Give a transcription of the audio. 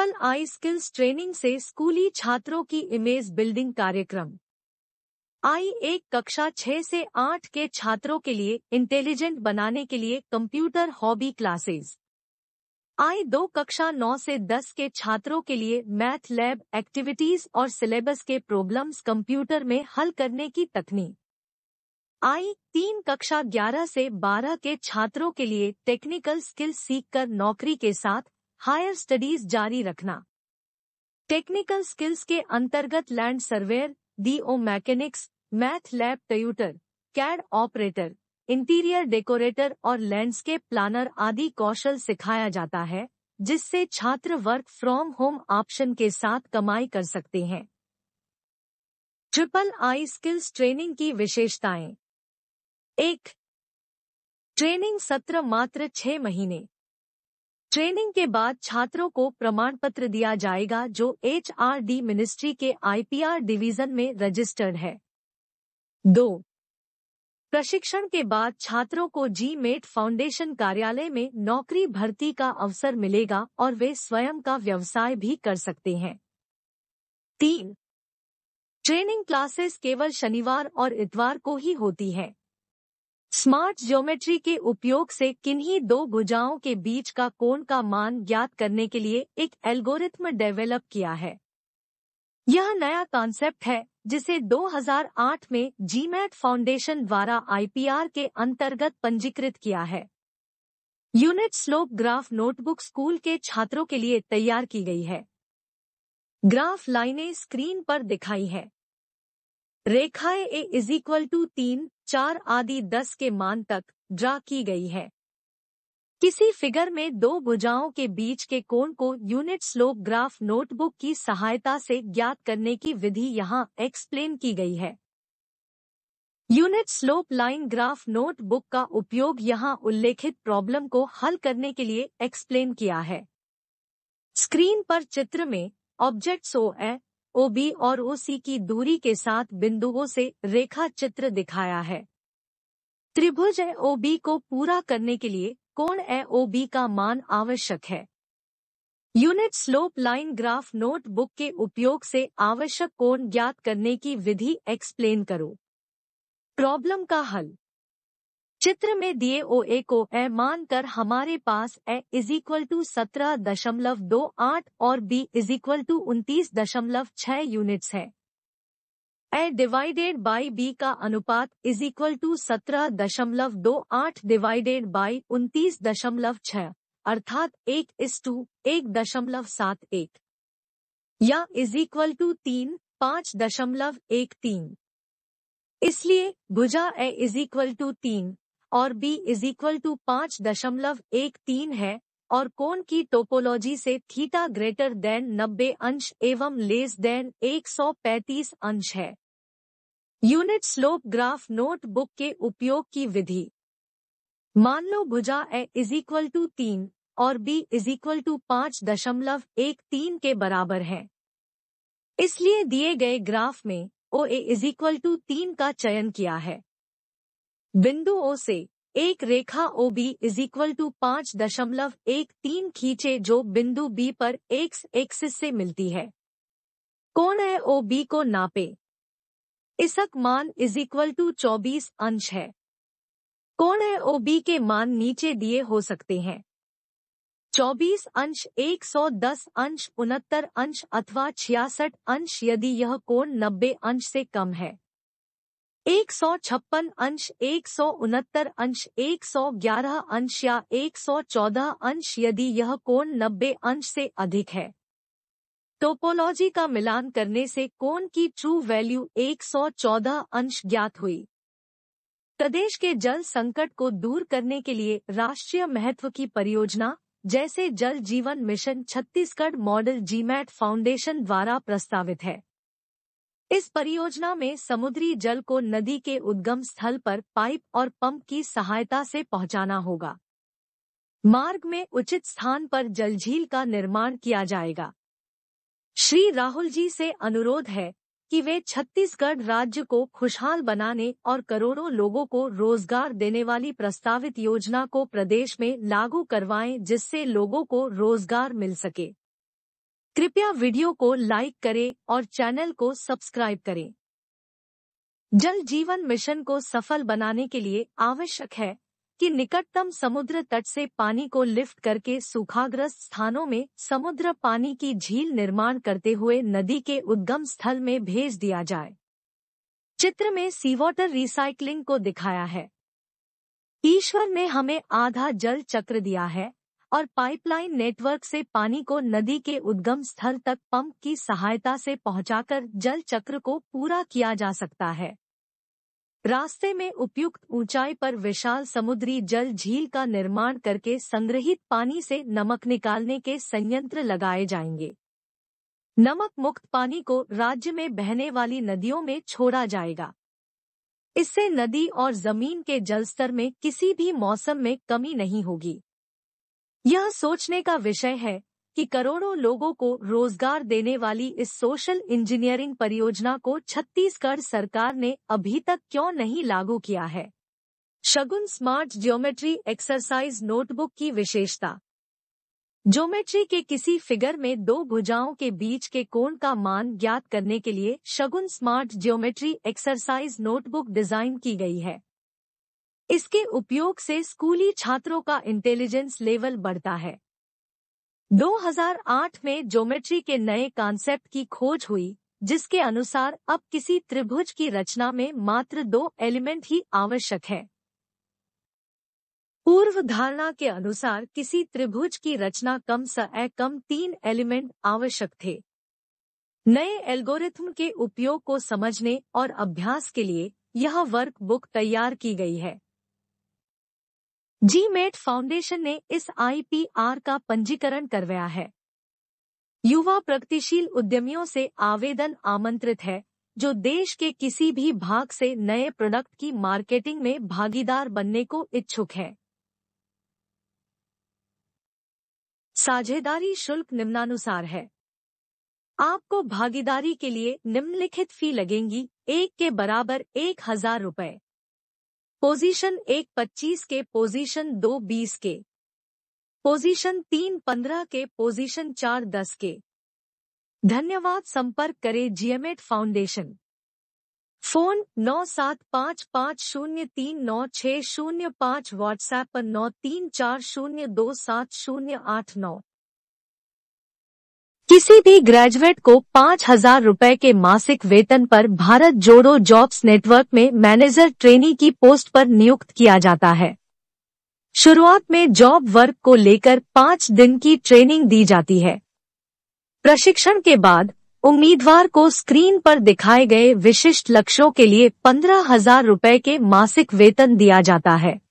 Purple आई skills training से स्कूली छात्रों की इमेज बिल्डिंग कार्यक्रम आई एक कक्षा छह से आठ के छात्रों के लिए इंटेलिजेंट बनाने के लिए कंप्यूटर हॉबी क्लासेस आई दो कक्षा नौ से दस के छात्रों के लिए मैथ लैब एक्टिविटीज और सिलेबस के प्रॉब्लम्स कंप्यूटर में हल करने की तकनीक आई तीन कक्षा ग्यारह से बारह के छात्रों के लिए टेक्निकल स्किल सीखकर नौकरी के साथ हायर स्टडीज जारी रखना टेक्निकल स्किल्स के अंतर्गत लैंड सर्वेयर डीओ mechanics math lab tutor CAD operator interior decorator और लैंडस्केप प्लानर आदि कौशल सिखाया जाता है जिससे छात्र वर्क फ्रॉम होम ऑप्शन के साथ कमाई कर सकते हैं ट्रिपल आई स्किल्स ट्रेनिंग की विशेषताएं एक ट्रेनिंग सत्र मात्र छह महीने ट्रेनिंग के बाद छात्रों को प्रमाण पत्र दिया जाएगा जो एच मिनिस्ट्री के आईपीआर डिवीजन में रजिस्टर्ड है दो प्रशिक्षण के बाद छात्रों को जी मेट फाउंडेशन कार्यालय में नौकरी भर्ती का अवसर मिलेगा और वे स्वयं का व्यवसाय भी कर सकते हैं तीन ट्रेनिंग क्लासेस केवल शनिवार और इतवार को ही होती हैं। स्मार्ट ज्योमेट्री के उपयोग से किन्ही दो भुजाओं के बीच का कोण का मान ज्ञात करने के लिए एक एल्गोरिथम डेवलप किया है यह नया कॉन्सेप्ट है जिसे 2008 में जीमैट फाउंडेशन द्वारा आईपीआर के अंतर्गत पंजीकृत किया है unit slope graph notebook school के छात्रों के लिए तैयार की गई है ग्राफ लाइनें स्क्रीन पर दिखाई है रेखाएं ए इज इक्वल टू तीन चार आदि दस के मान तक ड्रा की गई है किसी फिगर में दो भुजाओं के बीच के कोण को यूनिट स्लोप ग्राफ नोटबुक की सहायता से ज्ञात करने की विधि यहाँ एक्सप्लेन की गई है unit slope line graph notebook का उपयोग यहाँ उल्लेखित प्रॉब्लम को हल करने के लिए एक्सप्लेन किया है स्क्रीन पर चित्र में ऑब्जेक्ट्स ओ ए ओबी और ओसी की दूरी के साथ बिंदुओं से रेखा चित्र दिखाया है त्रिभुज ए ओबी को पूरा करने के लिए कोण ए ओबी का मान आवश्यक है unit slope line graph notebook के उपयोग से आवश्यक कोण ज्ञात करने की विधि एक्सप्लेन करो प्रॉब्लम का हल चित्र में दिए ओ ए को ए मानकर हमारे पास ए इज इक्वल टू सत्रह दशमलव दो आठ और बी इज इक्वल टू उन्तीस दशमलव छह यूनिट्स है ए डिवाइडेड बाई बी का अनुपात इज इक्वल टू सत्रह दशमलव दो आठ डिवाइडेड बाई उन्तीस दशमलव छह अर्थात एक इज टू एक दशमलव सात एक या इज इक्वल टू तीन पाँच दशमलव एक तीन इसलिए भुजा ए इज इक्वल टू तीन और बी इज इक्वल टू पाँच दशमलव एक तीन है और कोण की टोपोलॉजी से थीटा ग्रेटर देन नब्बे अंश एवं लेस देन एक सौ पैंतीस अंश है यूनिट स्लोप ग्राफ नोटबुक के उपयोग की विधि मान लो भुजा ए इज इक्वल टू तीन और बी इज इक्वल टू पाँच दशमलव एक तीन के बराबर है इसलिए दिए गए ग्राफ में O A is equal to तीन का चयन किया है बिंदु ओ से एक रेखा O B is equal to पाँच दशमलव एक तीन खींचे जो बिंदु बी पर एक्स एक्सिस से मिलती है कोण है ओ बी को नापे इसक मान इज इक्वल टू चौबीस अंश है कोण है ओ बी के मान नीचे दिए हो सकते हैं चौबीस अंश एक सौ दस अंश उनहत्तर अंश अथवा छियासठ अंश यदि यह कोण नब्बे अंश से कम है एक सौ छप्पन अंश एक सौ उनहत्तर अंश एक सौ ग्यारह अंश या एक सौ चौदह अंश यदि यह कोण नब्बे अंश से अधिक है टोपोलॉजी का मिलान करने से कोण की ट्रू वैल्यू एक सौ चौदह अंश ज्ञात हुई प्रदेश के जल संकट को दूर करने के लिए राष्ट्रीय महत्व की परियोजना जैसे Jal Jeevan mission Chhattisgarh model GMAT foundation द्वारा प्रस्तावित है इस परियोजना में समुद्री जल को नदी के उद्गम स्थल पर पाइप और पंप की सहायता से पहुंचाना होगा मार्ग में उचित स्थान पर जल झील का निर्माण किया जाएगा श्री राहुल जी से अनुरोध है कि वे छत्तीसगढ़ राज्य को खुशहाल बनाने और करोड़ों लोगों को रोजगार देने वाली प्रस्तावित योजना को प्रदेश में लागू करवाएं जिससे लोगों को रोजगार मिल सके कृपया वीडियो को लाइक करें और चैनल को सब्सक्राइब करें जल जीवन मिशन को सफल बनाने के लिए आवश्यक है कि निकटतम समुद्र तट से पानी को लिफ्ट करके सूखाग्रस्त स्थानों में समुद्र पानी की झील निर्माण करते हुए नदी के उद्गम स्थल में भेज दिया जाए चित्र में वॉटर रिसाइकलिंग को दिखाया है ईश्वर ने हमें आधा जल चक्र दिया है और पाइपलाइन नेटवर्क से पानी को नदी के उद्गम स्थल तक पंप की सहायता से पहुंचाकर जल चक्र को पूरा किया जा सकता है रास्ते में उपयुक्त ऊंचाई पर विशाल समुद्री जल झील का निर्माण करके संग्रहित पानी से नमक निकालने के संयंत्र लगाए जाएंगे नमक मुक्त पानी को राज्य में बहने वाली नदियों में छोड़ा जाएगा इससे नदी और जमीन के जलस्तर में किसी भी मौसम में कमी नहीं होगी यह सोचने का विषय है कि करोड़ों लोगों को रोजगार देने वाली इस सोशल इंजीनियरिंग परियोजना को छत्तीसगढ़ सरकार ने अभी तक क्यों नहीं लागू किया है Shagun smart geometry exercise notebook की विशेषता ज्योमेट्री के किसी फिगर में दो भुजाओं के बीच के कोण का मान ज्ञात करने के लिए Shagun smart geometry exercise notebook design की गई है इसके उपयोग से स्कूली छात्रों का इंटेलिजेंस लेवल बढ़ता है 2008 में ज्योमेट्री के नए कॉन्सेप्ट की खोज हुई जिसके अनुसार अब किसी त्रिभुज की रचना में मात्र दो एलिमेंट ही आवश्यक है पूर्व धारणा के अनुसार किसी त्रिभुज की रचना कम स कम तीन एलिमेंट आवश्यक थे नए एल्गोरिथम के उपयोग को समझने और अभ्यास के लिए यह वर्कबुक तैयार की गई है जी मेट फाउंडेशन ने इस आईपीआर का पंजीकरण करवाया है युवा प्रगतिशील उद्यमियों से आवेदन आमंत्रित है जो देश के किसी भी भाग से नए प्रोडक्ट की मार्केटिंग में भागीदार बनने को इच्छुक है साझेदारी शुल्क निम्नानुसार है आपको भागीदारी के लिए निम्नलिखित फी लगेंगी एक के बराबर एक हजार रुपये पोजीशन एक पच्चीस के पोजीशन दो बीस के पोजीशन तीन पंद्रह के पोजीशन चार दस के धन्यवाद संपर्क करें जीएमएट फाउंडेशन फोन नौ सात पाँच पाँच शून्य तीन नौ छः शून्य पाँच व्हाट्सएप पर नौ तीन चार शून्य दो सात शून्य आठ नौ किसी भी ग्रेजुएट को पाँच हजार रूपए के मासिक वेतन पर भारत जोड़ो जॉब्स नेटवर्क में मैनेजर ट्रेनी की पोस्ट पर नियुक्त किया जाता है शुरुआत में जॉब वर्क को लेकर पाँच दिन की ट्रेनिंग दी जाती है प्रशिक्षण के बाद उम्मीदवार को स्क्रीन पर दिखाए गए विशिष्ट लक्ष्यों के लिए पंद्रह हजार रूपए के मासिक वेतन दिया जाता है